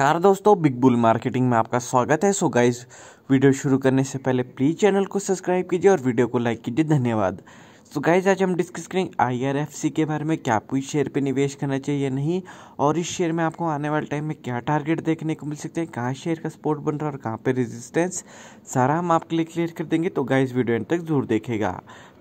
नमस्कार दोस्तों big bull marketing में आपका स्वागत है सो गाइज़ वीडियो शुरू करने से पहले प्लीज़ चैनल को सब्सक्राइब कीजिए और वीडियो को लाइक कीजिए धन्यवाद सो गाइज आज हम डिस्कस करेंगे आई आर एफ सी के बारे में क्या आपको इस शेयर पे निवेश करना चाहिए नहीं और इस शेयर में आपको आने वाले टाइम में क्या टारगेट देखने को मिल सकते हैं कहाँ शेयर का सपोर्ट बन रहा है और कहाँ पे रेजिस्टेंस सारा हम आपके लिए क्लियर कर देंगे तो गाइज वीडियो एंड तक जरूर देखेगा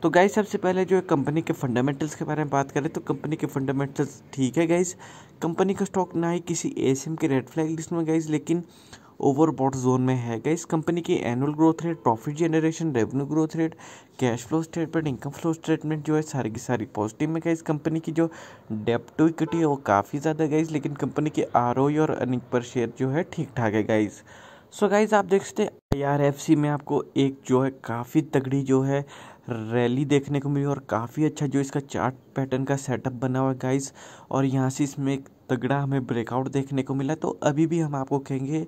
तो गाइज सबसे पहले जो है कंपनी के फंडामेंटल्स के बारे में बात करें तो कंपनी के फंडामेंटल्स ठीक है गाइज कंपनी का स्टॉक ना ही किसी एस के रेड फ्लैग लिस्ट में गाइज लेकिन ओवरबॉट जोन में है इस कंपनी की annual growth rate profit generation revenue growth rate cash flow statement income flow statement जो है सारी की सारी पॉजिटिव में इस कंपनी की जो डेप्ट टू इक्विटी है वो काफ़ी ज़्यादा गई लेकिन कंपनी की आर e और अर्निंग पर शेयर जो है ठीक ठाक है गाइज़ सो गाइज आप देख सकते हैं आई में आपको एक जो है काफ़ी तगड़ी जो है रैली देखने को मिली और काफ़ी अच्छा जो इसका चार्ट पैटर्न का सेटअप बना हुआ है गाइज और यहाँ से इसमें एक तगड़ा हमें ब्रेकआउट देखने को मिला तो अभी भी हम आपको कहेंगे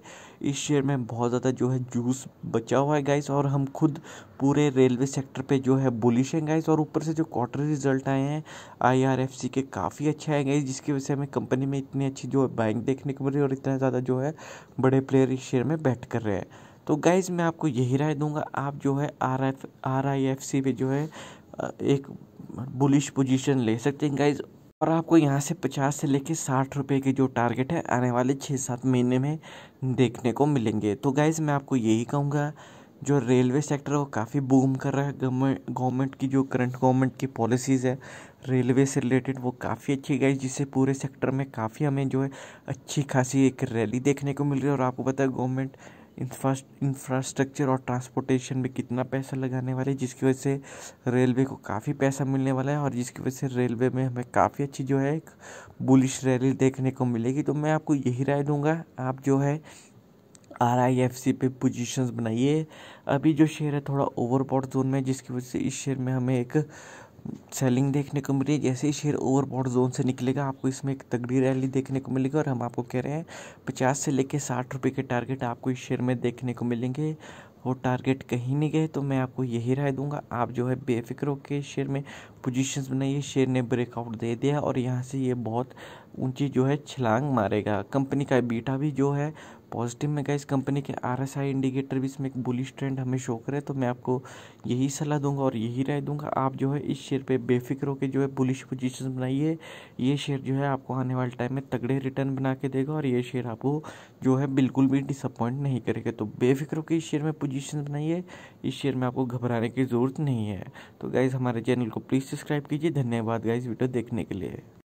इस शेयर में बहुत ज़्यादा जो है जूस बचा हुआ है गाइस और हम खुद पूरे रेलवे सेक्टर पे जो है बुलिश हैं गाइस और ऊपर से जो क्वार्टर रिजल्ट आए हैं आईआरएफसी के काफ़ी अच्छा है गाइस जिसकी वजह से हमें कंपनी में इतनी अच्छी जो है बाइंग देखने को मिल रही है और इतना ज़्यादा जो है बड़े प्लेयर इस शेयर में बैठ कर रहे हैं तो गाइज मैं आपको यही राय दूंगा आप जो है R F R I F C पे जो है एक बुलिश पोजीशन ले सकते हैं गाइज और आपको यहाँ से पचास से लेके साठ रुपये के जो टारगेट है आने वाले छः सात महीने में देखने को मिलेंगे तो गाइज़ मैं आपको यही कहूँगा जो रेलवे सेक्टर है वो काफ़ी बूम कर रहा है गवर्नमेंट की जो करंट गवर्नमेंट की पॉलिसीज़ है रेलवे से रिलेटेड वो काफ़ी अच्छी गई जिससे पूरे सेक्टर में काफ़ी हमें जो है अच्छी खासी एक रैली देखने को मिल रही है और आपको पता है गवर्नमेंट इंफ्रास्ट्रक्चर और ट्रांसपोर्टेशन में कितना पैसा लगाने वाले जिसकी वजह से रेलवे को काफ़ी पैसा मिलने वाला है और जिसकी वजह से रेलवे में हमें काफ़ी अच्छी जो है एक बुलिश रैली देखने को मिलेगी तो मैं आपको यही राय दूंगा आप जो है आर आई एफ सी पे पोजिशन बनाइए अभी जो शेयर है थोड़ा ओवरबॉड जोन में जिसकी वजह से इस शेयर में हमें एक सेलिंग देखने को मिली जैसे ही शेयर ओवरबॉट जोन से निकलेगा आपको इसमें एक तगड़ी रैली देखने को मिलेगी और हम आपको कह रहे हैं पचास से लेकर साठ रुपये के टारगेट आपको इस शेयर में देखने को मिलेंगे वो टारगेट कहीं नहीं गए तो मैं आपको यही राय दूंगा आप जो है बेफिक्र होकर शेयर में पोजीशंस बनाइए शेयर ने ब्रेकआउट दे दिया और यहाँ से ये बहुत ऊंची जो है छलांग मारेगा कंपनी का बीटा भी जो है पॉजिटिव में गाइस कंपनी के आर इंडिकेटर भी इसमें एक बुलिश ट्रेंड हमें शो करे तो मैं आपको यही सलाह दूंगा और यही राय दूंगा आप जो है इस शेयर पे बेफिक्र होकर जो है बुलिश पोजीशन बनाइए ये शेयर जो है आपको आने वाले टाइम में तगड़े रिटर्न बना के देगा और ये शेयर आपको जो है बिल्कुल भी डिसअपॉइंट नहीं करेगा तो बेफिक्र होकर इस शेयर में पोजिशन बनाइए इस शेयर में आपको घबराने की ज़रूरत नहीं है तो गाइज़ हमारे चैनल को प्लीज़ सब्सक्राइब कीजिए धन्यवाद गाइज़ वीडियो देखने के लिए